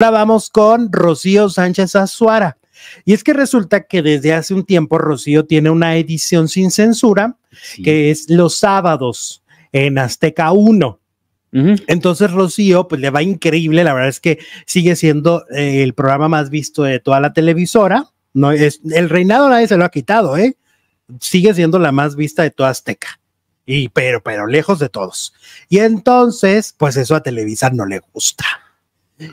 Ahora vamos con Rocío Sánchez Azuara. Y es que resulta que desde hace un tiempo Rocío tiene una edición sin censura, que es los sábados en Azteca 1. Entonces Rocío, pues le va increíble, la verdad es que sigue siendo eh, el programa más visto de toda la televisora. No es el reinado nadie se lo ha quitado, ¿eh? Sigue siendo la más vista de toda Azteca. Y pero pero lejos de todos. Y entonces, pues eso a Televisa no le gusta.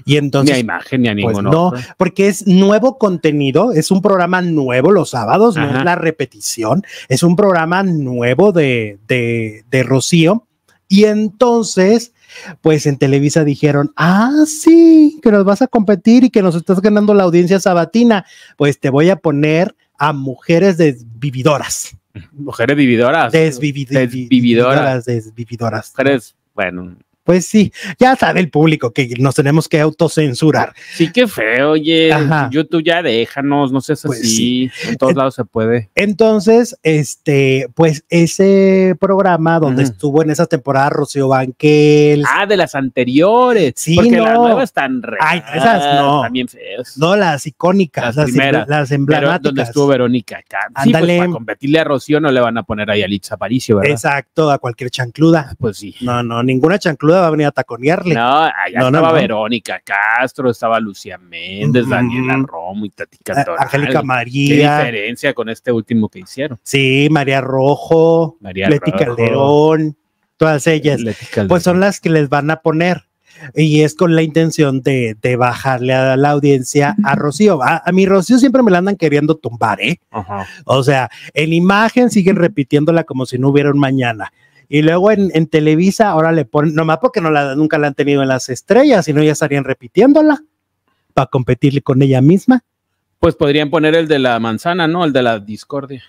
Y entonces. Ni imagen, ni a pues, ninguno. no, porque es nuevo contenido, es un programa nuevo los sábados, no es la repetición, es un programa nuevo de, Rocío. Y entonces, pues en Televisa dijeron, ah, sí, que nos vas a competir y que nos estás ganando la audiencia sabatina, pues te voy a poner a mujeres desvividoras. Mujeres vividoras. Desvividoras. Desvividoras. Desvividoras. Mujeres, bueno, pues sí, ya sabe el público que nos tenemos que autocensurar. Sí, qué feo, oye. YouTube ya déjanos, no seas pues así. En todos lados se puede. Entonces, este, pues ese programa donde estuvo en esa temporada Rocío Banquel. Ah, de las anteriores. Sí, porque las nuevas están re. Ay, esas ah, no. También feas. No, las icónicas, las, em-, primeras, las emblemáticas. donde estuvo Verónica pues, Ándale. para competirle a Rocío no le van a poner ahí a Litz Aparicio, ¿verdad? Exacto, a cualquier chancluda. Ah, pues sí. No, no, ninguna chancluda va a venir a taconearle. No, allá estaba Verónica Castro, estaba Lucía Méndez, Daniela Romo y Tati Cantoral. Angélica María. Qué diferencia con este último que hicieron. Sí, María Rojo, María Leti Calderón, todas ellas. Pues son las que les van a poner y es con la intención de, bajarle a la audiencia a Rocío. A, a, mi Rocío siempre me la andan queriendo tumbar, ¿eh? O sea, en imagen siguen repitiéndola como si no hubiera un mañana. Y luego en, Televisa ahora le ponen, nomás porque no la, nunca la han tenido en las estrellas, sino ya estarían repitiéndola para competirle con ella misma. Pues podrían poner el de la manzana, ¿no? El de la discordia.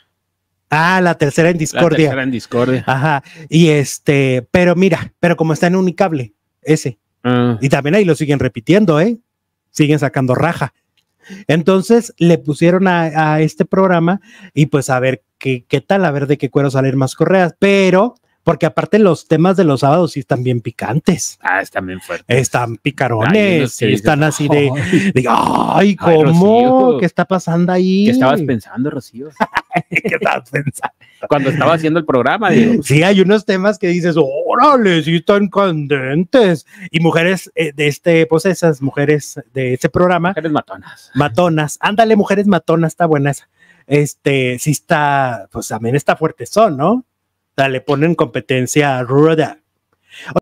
Ah, la tercera en discordia. La tercera en discordia. Ajá. Y este, pero mira, pero como está en unicable, ese. Ah. Y también ahí lo siguen repitiendo, ¿eh? Siguen sacando raja. Entonces le pusieron a, este programa y pues a ver qué, qué tal, a ver de qué cuero salir más correas. Pero porque aparte los temas de los sábados sí están bien picantes. Ah, están bien fuertes. Están picarones, están así de, ay, ¿cómo? ¿Qué está pasando ahí? ¿Qué estabas pensando, Rocío? ¿Qué estabas pensando? Cuando estaba haciendo el programa, digo. Sí, hay unos temas que dices, órale, sí están candentes. Y mujeres eh, de este, pues esas mujeres de este programa. Mujeres matonas. Matonas. Ándale, mujeres matonas, está buena esa. Este, sí está, pues también está fuerte son, ¿no? le ponen competencia a Ruda.